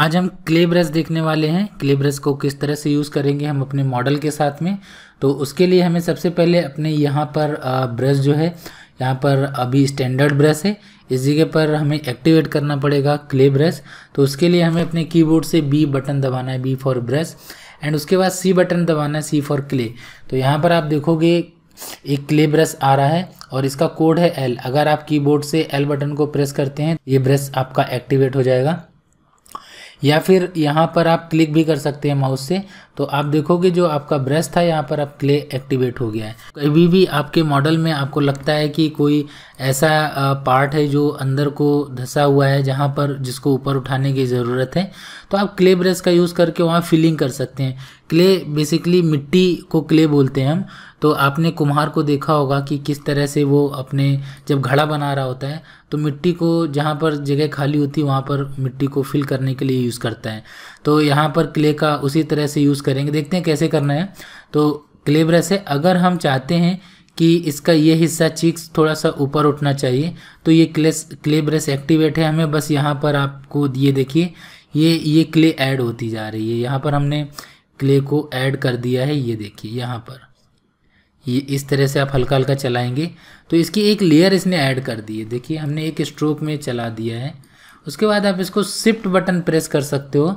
आज हम clay brush देखने वाले हैं क्ले ब्रश को किस तरह से यूज़ करेंगे हम अपने मॉडल के साथ में तो उसके लिए हमें सबसे पहले अपने यहाँ पर ब्रश जो है यहाँ पर अभी स्टैंडर्ड ब्रश है इस जगह पर हमें एक्टिवेट करना पड़ेगा क्ले ब्रश तो उसके लिए हमें अपने कीबोर्ड से बी बटन दबाना है बी फॉर ब्रश एंड उसके बाद सी बटन दबाना है सी फॉर क्ले तो यहाँ पर आप देखोगे एक क्ले ब्रश आ रहा है और इसका कोड है एल अगर आप कीबोर्ड से एल बटन को प्रेस करते हैं ये ब्रश आपका एक्टिवेट हो जाएगा या फिर यहाँ पर आप क्लिक भी कर सकते हैं माउस से तो आप देखोगे जो आपका ब्रश था यहाँ पर अब क्ले एक्टिवेट हो गया है कभी भी आपके मॉडल में आपको लगता है कि कोई ऐसा पार्ट है जो अंदर को धसा हुआ है जहाँ पर जिसको ऊपर उठाने की ज़रूरत है तो आप क्ले ब्रश का यूज़ करके वहाँ फिलिंग कर सकते हैं क्ले बेसिकली मिट्टी को क्ले बोलते हैं हम तो आपने कुम्हार को देखा होगा कि किस तरह से वो अपने जब घड़ा बना रहा होता है तो मिट्टी को जहाँ पर जगह खाली होती है वहाँ पर मिट्टी को फिल करने के लिए यूज़ करता है तो यहाँ पर क्ले का उसी तरह से यूज़ करेंगे देखते हैं कैसे करना है तो क्ले ब्रश है अगर हम चाहते हैं कि इसका ये हिस्सा चीक्स थोड़ा सा ऊपर उठना चाहिए तो ये क्लेस क्ले ब्रश एक्टिवेट है हमें बस यहाँ पर आपको ये देखिए ये ये क्ले ऐड होती जा रही है यहाँ पर हमने क्ले को ऐड कर दिया है ये देखिए यहाँ पर ये इस तरह से आप हल्का हल्का चलाएंगे तो इसकी एक लेयर इसने ऐड कर दी है देखिए हमने एक स्ट्रोक में चला दिया है उसके बाद आप इसको शिफ्ट बटन प्रेस कर सकते हो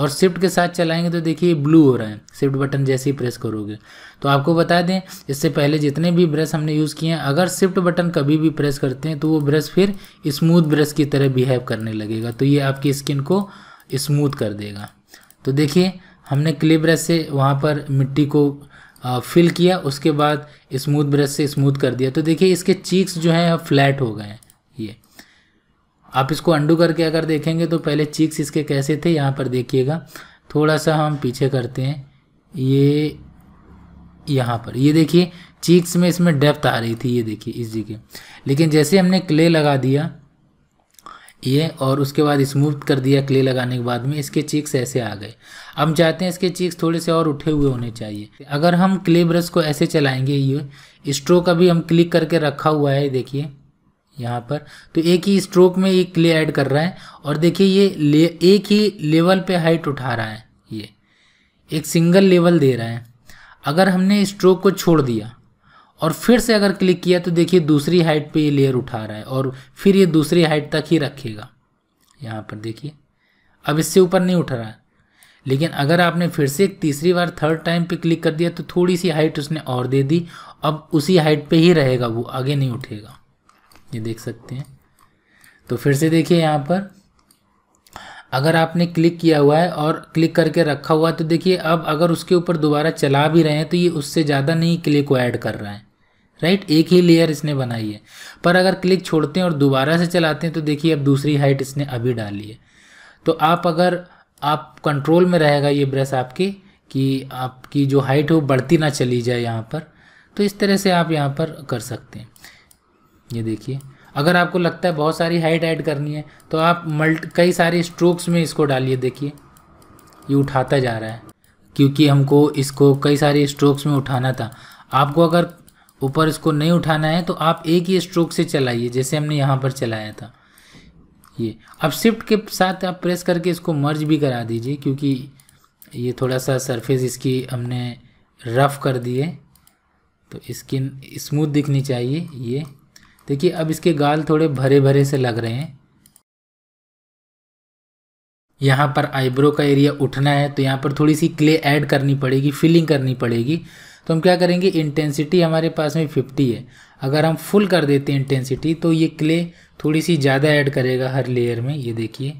और शिफ्ट के साथ चलाएंगे तो देखिए ब्लू हो रहा है शिफ्ट बटन जैसे ही प्रेस करोगे तो आपको बता दें इससे पहले जितने भी ब्रश हमने यूज़ किए हैं अगर शिफ्ट बटन कभी भी प्रेस करते हैं तो वो ब्रश फिर स्मूथ ब्रश की तरह बिहेव करने लगेगा तो ये आपकी स्किन को स्मूथ कर देगा तो देखिए हमने क्ले ब्रश से वहाँ पर मिट्टी को फिल किया उसके बाद स्मूथ ब्रश से स्मूथ कर दिया तो देखिए इसके चीक्स जो हैं फ्लैट हो गए हैं ये आप इसको अंडू करके अगर देखेंगे तो पहले चीक्स इसके कैसे थे यहाँ पर देखिएगा थोड़ा सा हम पीछे करते हैं ये यहाँ पर ये देखिए चीक्स में इसमें डेप्थ आ रही थी ये देखिए इस जगह लेकिन जैसे हमने क्ले लगा दिया ये और उसके बाद स्मूथ कर दिया क्ले लगाने के बाद में इसके चीक्स ऐसे आ गए हम चाहते हैं इसके चीक्स थोड़े से और उठे हुए होने चाहिए अगर हम क्ले ब्रश को ऐसे चलाएंगे ये स्ट्रोक अभी हम क्लिक करके रखा हुआ है देखिए यहाँ पर तो एक ही स्ट्रोक में ये क्ले ऐड कर रहा है और देखिए ये एक ही लेवल पर हाइट उठा रहा है ये एक सिंगल लेवल दे रहा है अगर हमने स्ट्रोक को छोड़ दिया और फिर से अगर क्लिक किया तो देखिए दूसरी हाइट पे ये लेयर उठा रहा है और फिर ये दूसरी हाइट तक ही रखेगा यहाँ पर देखिए अब इससे ऊपर नहीं उठ रहा है लेकिन अगर आपने फिर से एक तीसरी बार थर्ड टाइम पे क्लिक कर दिया तो थोड़ी सी हाइट उसने और दे दी अब उसी हाइट पे ही रहेगा वो आगे नहीं उठेगा ये देख सकते हैं तो फिर से देखिए यहाँ पर अगर आपने क्लिक किया हुआ है और क्लिक करके रखा हुआ है तो देखिए अब अगर उसके ऊपर दोबारा चला भी रहे हैं तो ये उससे ज़्यादा नहीं क्लिक को ऐड कर रहा है राइट एक ही लेयर इसने बनाई है पर अगर क्लिक छोड़ते हैं और दोबारा से चलाते हैं तो देखिए अब दूसरी हाइट इसने अभी डाली है तो आप अगर आप कंट्रोल में रहेगा ये ब्रश आपके कि आपकी जो हाइट है वो बढ़ती ना चली जाए यहाँ पर तो इस तरह से आप यहाँ पर कर सकते हैं ये देखिए अगर आपको लगता है बहुत सारी हाइट ऐड करनी है तो आप मल्ट कई सारे स्ट्रोक्स में इसको डालिए देखिए ये उठाता जा रहा है क्योंकि हमको इसको कई सारे स्ट्रोक्स में उठाना था आपको अगर ऊपर इसको नहीं उठाना है तो आप एक ही स्ट्रोक से चलाइए जैसे हमने यहाँ पर चलाया था ये अब शिफ्ट के साथ आप प्रेस करके इसको मर्ज भी करा दीजिए क्योंकि ये थोड़ा सा सरफेस इसकी हमने रफ़ कर दी है तो स्किन स्मूथ दिखनी चाहिए ये देखिए अब इसके गाल थोड़े भरे भरे से लग रहे हैं यहाँ पर आईब्रो का एरिया उठना है तो यहाँ पर थोड़ी सी क्ले ऐड करनी पड़ेगी फिलिंग करनी पड़ेगी तो हम क्या करेंगे इंटेंसिटी हमारे पास में फिफ्टी है अगर हम फुल कर देते हैं इंटेंसिटी तो ये क्ले थोड़ी सी ज़्यादा ऐड करेगा हर लेयर में ये देखिए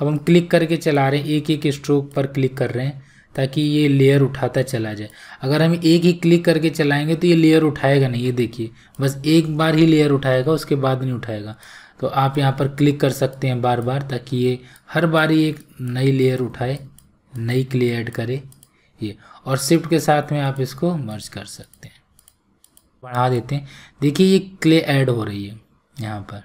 अब हम क्लिक करके चला रहे हैं एक एक स्ट्रोक पर क्लिक कर रहे हैं ताकि ये लेयर उठाता चला जाए अगर हम एक ही क्लिक करके चलाएंगे तो ये लेयर उठाएगा नहीं ये देखिए बस एक बार ही लेयर उठाएगा उसके बाद नहीं उठाएगा तो आप यहाँ पर क्लिक कर सकते हैं बार बार ताकि ये हर बार ही एक नई लेयर उठाए नई क्ले ऐड करे ये और शिफ्ट के साथ में आप इसको मर्ज कर सकते हैं बढ़ा देते हैं देखिए ये क्ले ऐड हो रही है यहाँ पर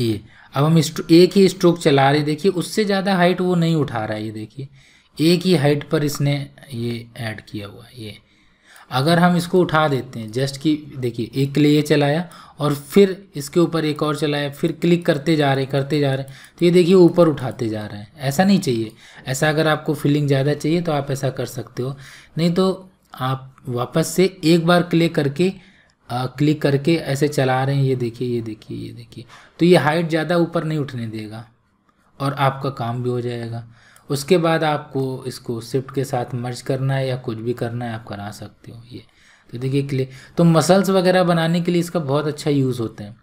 ये अब हम एक ही स्ट्रोक चला रहे देखिए उससे ज़्यादा हाइट वो नहीं उठा रहा है ये देखिए एक ही हाइट पर इसने ये ऐड किया हुआ है ये अगर हम इसको उठा देते हैं जस्ट कि देखिए एक के लिए ये चलाया और फिर इसके ऊपर एक और चलाया फिर क्लिक करते जा रहे करते जा रहे तो ये देखिए ऊपर उठाते जा रहे हैं ऐसा नहीं चाहिए ऐसा अगर आपको फीलिंग ज़्यादा चाहिए तो आप ऐसा कर सकते हो नहीं तो आप वापस से एक बार क्लिक करके आ, क्लिक करके ऐसे चला रहे हैं ये देखिए ये देखिए ये देखिए तो ये हाइट ज़्यादा ऊपर नहीं उठने देगा और आपका काम भी हो जाएगा उसके बाद आपको इसको शिफ्ट के साथ मर्ज करना है या कुछ भी करना है आप करा सकते हो ये तो देखिए क्लिक तो मसल्स वगैरह बनाने के लिए इसका बहुत अच्छा यूज़ होता है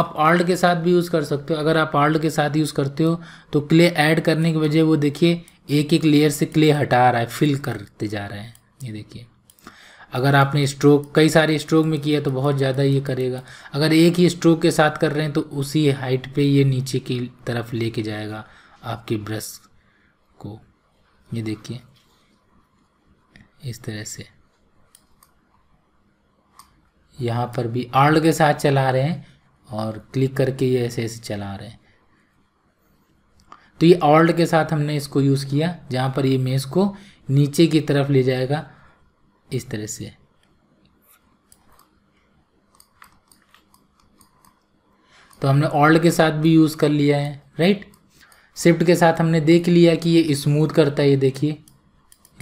आप ऑल्ट के साथ भी यूज़ कर सकते हो अगर आप ऑल्ट के साथ यूज़ करते हो तो क्ले ऐड करने की वजह वो देखिए एक एक लेयर से क्ले हटा रहा है फिल करते जा रहे हैं ये देखिए अगर आपने स्ट्रोक कई सारे स्ट्रोक में किया तो बहुत ज़्यादा ये करेगा अगर एक ही स्ट्रोक के साथ कर रहे हैं तो उसी हाइट पर ये नीचे की तरफ लेके जाएगा आपके ब्रश आपको ये देखिए इस तरह से यहाँ पर भी आर्ड के साथ चला रहे हैं और क्लिक करके ये ऐसे ऐसे चला रहे हैं तो ये ऑल्ट के साथ हमने इसको यूज़ किया जहाँ पर ये मेज़ को नीचे की तरफ ले जाएगा इस तरह से तो हमने ऑल्ट के साथ भी यूज़ कर लिया है राइट शिफ्ट के साथ हमने देख लिया कि ये स्मूथ करता है ये देखिए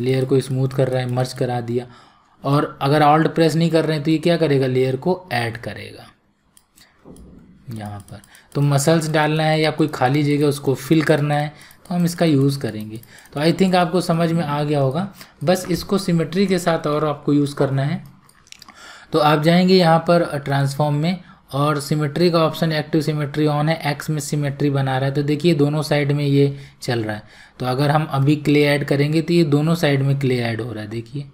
लेयर को स्मूथ कर रहा है मर्ज करा दिया और अगर ऑल्ट प्रेस नहीं कर रहे हैं तो ये क्या करेगा लेयर को ऐड करेगा यहाँ पर तो मसल्स डालना है या कोई खाली जगह उसको फिल करना है तो हम इसका यूज़ करेंगे तो आई थिंक आपको समझ में आ गया होगा बस इसको सिमेट्री के साथ और आपको यूज़ करना है तो आप जाएंगे यहाँ पर ट्रांसफॉर्म में और सिमेट्री का ऑप्शन एक्टिव सिमेट्री ऑन है एक्स में सिमेट्री बना रहा है तो देखिए दोनों साइड में ये चल रहा है तो अगर हम अभी क्ले ऐड करेंगे तो ये दोनों साइड में क्ले ऐड हो रहा है देखिए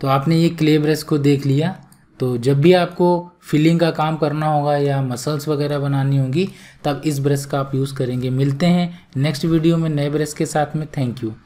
तो आपने ये क्ले ब्रश को देख लिया तो जब भी आपको फिलिंग का काम करना होगा या मसल्स वगैरह बनानी होगी तब इस ब्रश का आप यूज़ करेंगे मिलते हैं नेक्स्ट वीडियो में नए ब्रश के साथ में थैंक यू